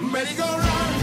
merry go run.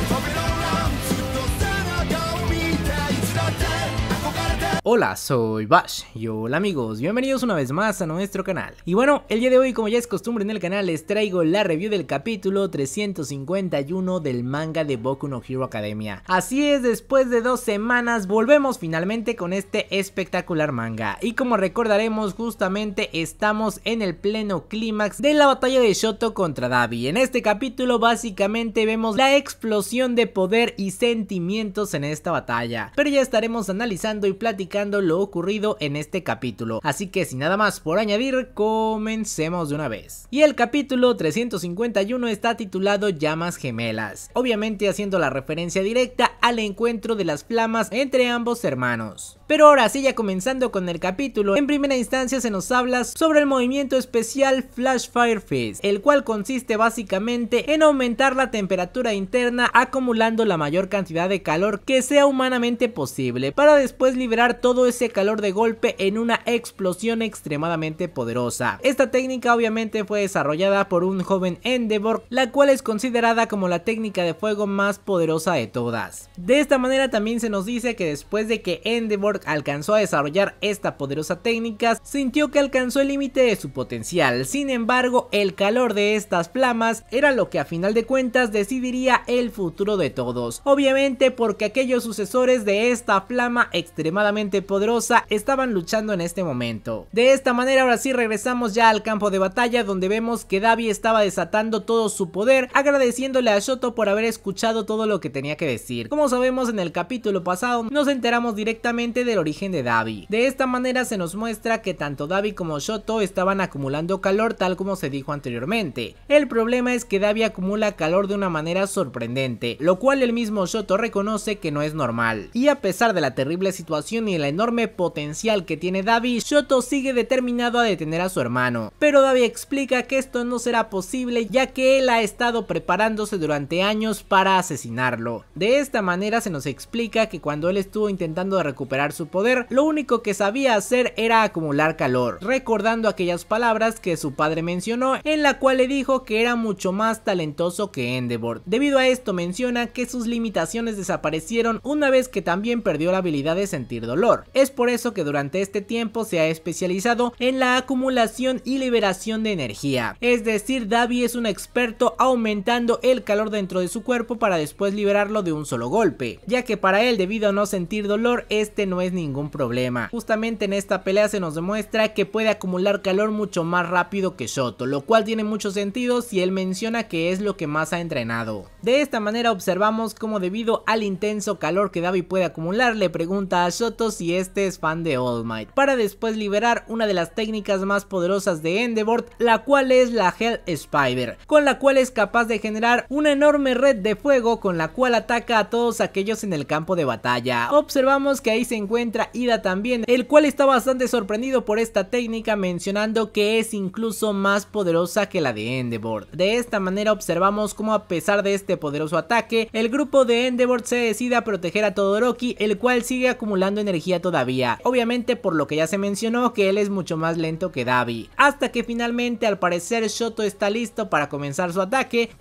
Hola, soy Bash y hola amigos, bienvenidos una vez más a nuestro canal. Y bueno, el día de hoy como ya es costumbre en el canal les traigo la review del capítulo 351 del manga de Boku no Hero Academia. Así es, después de dos semanas volvemos finalmente con este espectacular manga. Y como recordaremos justamente estamos en el pleno clímax de la batalla de Shoto contra Dabi. En este capítulo básicamente vemos la explosión de poder y sentimientos en esta batalla. Pero ya estaremos analizando y platicando lo ocurrido en este capítulo. Así que sin nada más por añadir, comencemos de una vez. Y el capítulo 351 está titulado Llamas Gemelas, obviamente haciendo la referencia directa al encuentro de las flamas entre ambos hermanos. Pero ahora sí, ya comenzando con el capítulo, en primera instancia se nos habla sobre el movimiento especial Flash Fire Fist, el cual consiste básicamente en aumentar la temperatura interna acumulando la mayor cantidad de calor que sea humanamente posible, para después liberar todo ese calor de golpe en una explosión extremadamente poderosa. Esta técnica obviamente fue desarrollada por un joven Endeavor, la cual es considerada como la técnica de fuego más poderosa de todas. De esta manera también se nos dice que después de que Endeavor alcanzó a desarrollar esta poderosa técnica, sintió que alcanzó el límite de su potencial. Sin embargo, el calor de estas flamas era lo que a final de cuentas decidiría el futuro de todos. Obviamente porque aquellos sucesores de esta flama extremadamente poderosa estaban luchando en este momento. De esta manera ahora sí regresamos ya al campo de batalla donde vemos que Davi estaba desatando todo su poder agradeciéndole a Shoto por haber escuchado todo lo que tenía que decir. Como sabemos en el capítulo pasado nos enteramos directamente del origen de Davi. De esta manera se nos muestra que tanto Davi como Shoto estaban acumulando calor tal como se dijo anteriormente. El problema es que Davi acumula calor de una manera sorprendente, lo cual el mismo Shoto reconoce que no es normal. Y a pesar de la terrible situación y el enorme potencial que tiene Davi, Shoto sigue determinado a detener a su hermano. Pero Davi explica que esto no será posible ya que él ha estado preparándose durante años para asesinarlo. De esta manera se nos explica que cuando él estuvo intentando recuperar su poder, lo único que sabía hacer era acumular calor, recordando aquellas palabras que su padre mencionó, en la cual le dijo que era mucho más talentoso que Endeavor. Debido a esto menciona que sus limitaciones desaparecieron una vez que también perdió la habilidad de sentir dolor. Es por eso que durante este tiempo se ha especializado en la acumulación y liberación de energía. Es decir, Davi es un experto aumentando el calor dentro de su cuerpo para después liberarlo de un solo golpe, ya que para él debido a no sentir dolor este no es ningún problema. Justamente en esta pelea se nos demuestra que puede acumular calor mucho más rápido que Shoto, lo cual tiene mucho sentido si él menciona que es lo que más ha entrenado. De esta manera observamos cómo debido al intenso calor que Davi puede acumular le pregunta a Shoto si este es fan de All Might, para después liberar una de las técnicas más poderosas de Endeavor, la cual es la Hell Spider, con la cual es capaz de generar una enorme red de fuego con la cual ataca a todos aquellos en el campo de batalla. Observamos que ahí se encuentra Ida también, el cual está bastante sorprendido por esta técnica mencionando que es incluso más poderosa que la de Endeavor. De esta manera observamos cómo a pesar de este poderoso ataque, el grupo de Endeavor se decide a proteger a todo Rocky, el cual sigue acumulando energía todavía, obviamente por lo que ya se mencionó que él es mucho más lento que Davi, hasta que finalmente al parecer Shoto está listo para comenzar su ataque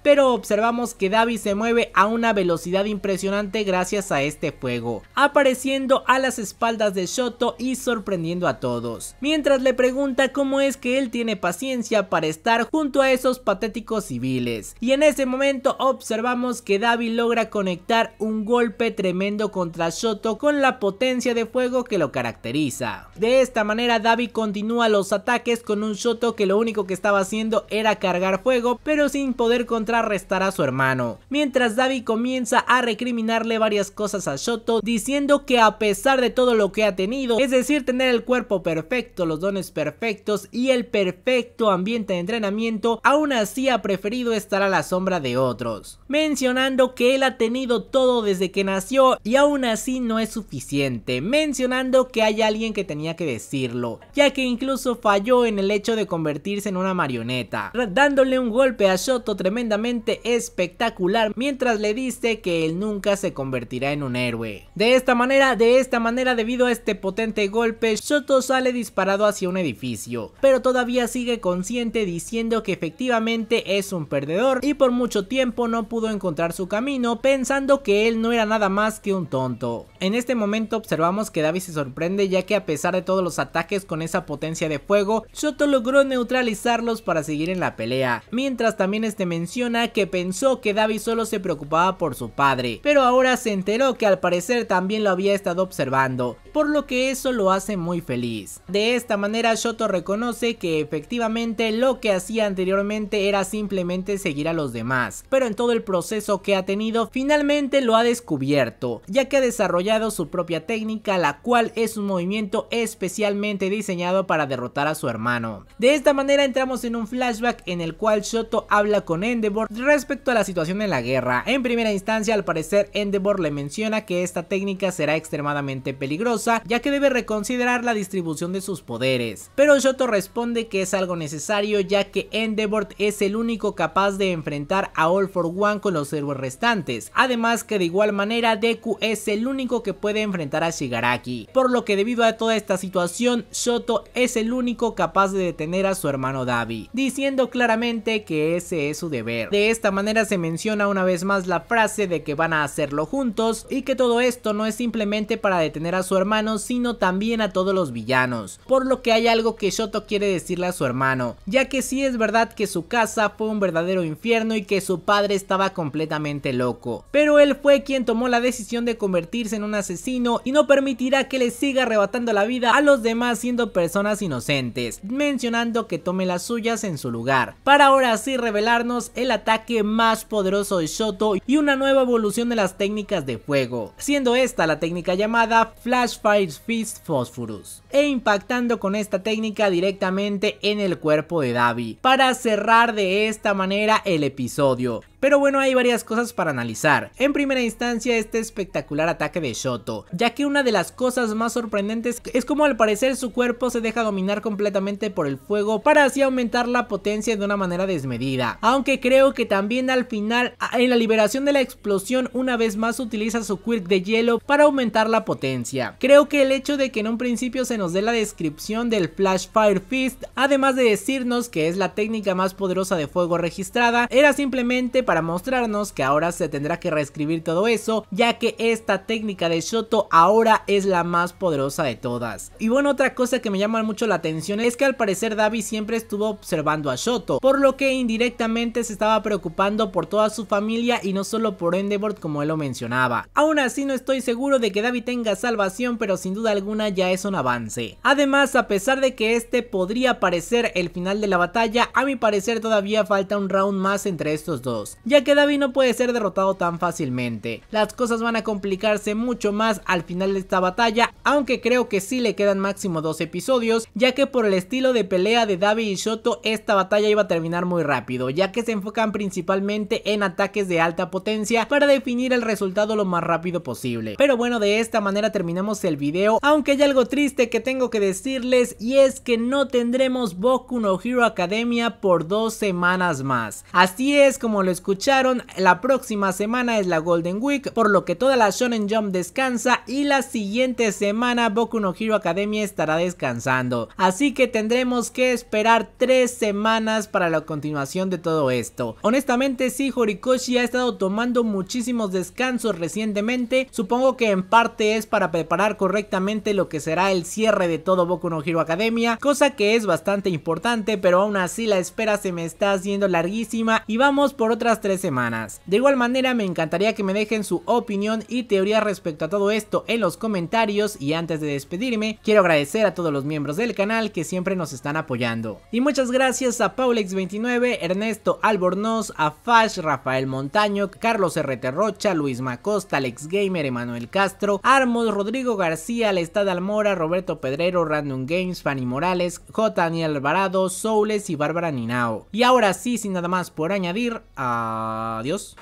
pero observamos que Davi se mueve a una velocidad impresionante gracias a este fuego, apareciendo a las espaldas de Shoto y sorprendiendo a todos, mientras le pregunta cómo es que él tiene paciencia para estar junto a esos patéticos civiles. Y en ese momento observamos que Davi logra conectar un golpe tremendo contra Shoto con la potencia de fuego que lo caracteriza. De esta manera Davi continúa los ataques con un Shoto que lo único que estaba haciendo era cargar fuego, pero sin poder contrarrestar a su hermano. Mientras Davi comienza a recriminarle varias cosas a Shoto diciendo que a pesar de todo lo que ha tenido, es decir tener el cuerpo perfecto, los dones perfectos y el perfecto ambiente de entrenamiento, aún así ha preferido estar a la sombra de otros. Mencionando que él ha tenido todo desde que nació y aún así no es suficiente, mencionando que hay alguien que tenía que decirlo, ya que incluso falló en el hecho de convertirse en una marioneta, dándole un golpe a Shoto tremendamente espectacular mientras le dice que él nunca se convertirá en un héroe. De esta manera, de esta manera debido a este potente golpe, Shoto sale disparado hacia un edificio, pero todavía sigue consciente diciendo que efectivamente es un perdedor y por mucho tiempo no pudo encontrar su camino pensando que él no era nada más que un tonto. En este momento observamos que David se sorprende ya que a pesar de todos los ataques con esa potencia de fuego, Shoto logró neutralizarlos para seguir en la pelea, mientras también este menciona que pensó que David solo se preocupaba por su padre, pero ahora se enteró que al parecer también lo había estado observando, por lo que eso lo hace muy feliz. De esta manera Shoto reconoce que efectivamente lo que hacía anteriormente era simplemente seguir a los demás, pero en todo el proceso que ha tenido finalmente lo ha descubierto, ya que ha desarrollado su propia técnica la cual es un movimiento especialmente diseñado para derrotar a su hermano. De esta manera entramos en un flashback en el cual Shoto habla con con Endeavor respecto a la situación en la guerra. En primera instancia, al parecer, Endeavor le menciona que esta técnica será extremadamente peligrosa, ya que debe reconsiderar la distribución de sus poderes. Pero Shoto responde que es algo necesario, ya que Endeavor es el único capaz de enfrentar a All for One con los héroes restantes. Además que de igual manera, Deku es el único que puede enfrentar a Shigaraki. Por lo que debido a toda esta situación, Shoto es el único capaz de detener a su hermano Davi, diciendo claramente que ese es deber. De esta manera se menciona una vez más la frase de que van a hacerlo juntos y que todo esto no es simplemente para detener a su hermano sino también a todos los villanos, por lo que hay algo que Shoto quiere decirle a su hermano, ya que sí es verdad que su casa fue un verdadero infierno y que su padre estaba completamente loco, pero él fue quien tomó la decisión de convertirse en un asesino y no permitirá que le siga arrebatando la vida a los demás siendo personas inocentes, mencionando que tome las suyas en su lugar, para ahora sí revelarnos el ataque más poderoso de Shoto y una nueva evolución de las técnicas de fuego, siendo esta la técnica llamada Flash Fire Fist Phosphorus, e impactando con esta técnica directamente en el cuerpo de Davi, para cerrar de esta manera el episodio. Pero bueno, hay varias cosas para analizar. En primera instancia, este espectacular ataque de Shoto, ya que una de las cosas más sorprendentes es como al parecer su cuerpo se deja dominar completamente por el fuego para así aumentar la potencia de una manera desmedida. Aunque creo que también al final, en la liberación de la explosión, una vez más utiliza su quirk de hielo para aumentar la potencia. Creo que el hecho de que en un principio se nos dé la descripción del Flash Fire Fist, además de decirnos que es la técnica más poderosa de fuego registrada, era simplemente para para mostrarnos que ahora se tendrá que reescribir todo eso, ya que esta técnica de Shoto ahora es la más poderosa de todas. Y bueno, otra cosa que me llama mucho la atención es que al parecer Davi siempre estuvo observando a Shoto, por lo que indirectamente se estaba preocupando por toda su familia y no solo por Endeavor como él lo mencionaba. Aún así no estoy seguro de que Davi tenga salvación, pero sin duda alguna ya es un avance. Además, a pesar de que este podría parecer el final de la batalla, a mi parecer todavía falta un round más entre estos dos ya que David no puede ser derrotado tan fácilmente. Las cosas van a complicarse mucho más al final de esta batalla, aunque creo que sí le quedan máximo dos episodios, ya que por el estilo de pelea de David y Shoto esta batalla iba a terminar muy rápido, ya que se enfocan principalmente en ataques de alta potencia para definir el resultado lo más rápido posible. Pero bueno, de esta manera terminamos el video, aunque hay algo triste que tengo que decirles y es que no tendremos Boku no Hero Academia por dos semanas más. Así es como lo escuché escucharon, la próxima semana es la Golden Week, por lo que toda la Shonen Jump descansa y la siguiente semana Boku no Hero Academia estará descansando. Así que tendremos que esperar tres semanas para la continuación de todo esto. Honestamente si Horikoshi ha estado tomando muchísimos descansos recientemente, supongo que en parte es para preparar correctamente lo que será el cierre de todo Boku no Hero Academia, cosa que es bastante importante, pero aún así la espera se me está haciendo larguísima y vamos por otras tres semanas. De igual manera me encantaría que me dejen su opinión y teoría respecto a todo esto en los comentarios y antes de despedirme quiero agradecer a todos los miembros del canal que siempre nos están apoyando. Y muchas gracias a Paulex29, Ernesto Albornoz, Afash, Rafael Montaño, Carlos RT Rocha, Luis Macosta, Alex Gamer, Emanuel Castro, Armos, Rodrigo García, Lestad Almora, Roberto Pedrero, Random Games, Fanny Morales, J. Daniel Alvarado, Soules y Bárbara Ninao. Y ahora sí, sin nada más por añadir, a... Ah, Adiós.